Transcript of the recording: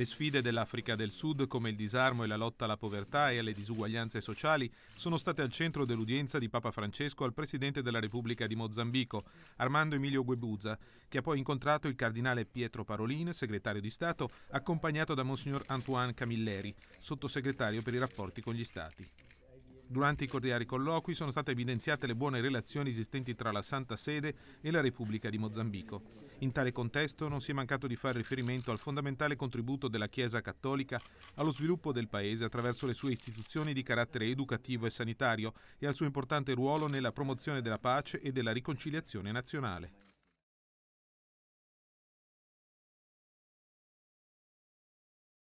Le sfide dell'Africa del Sud, come il disarmo e la lotta alla povertà e alle disuguaglianze sociali, sono state al centro dell'udienza di Papa Francesco al Presidente della Repubblica di Mozambico, Armando Emilio Guebuza, che ha poi incontrato il Cardinale Pietro Parolin, segretario di Stato, accompagnato da Monsignor Antoine Camilleri, sottosegretario per i rapporti con gli Stati. Durante i cordiali colloqui sono state evidenziate le buone relazioni esistenti tra la Santa Sede e la Repubblica di Mozambico. In tale contesto non si è mancato di fare riferimento al fondamentale contributo della Chiesa cattolica allo sviluppo del Paese attraverso le sue istituzioni di carattere educativo e sanitario e al suo importante ruolo nella promozione della pace e della riconciliazione nazionale.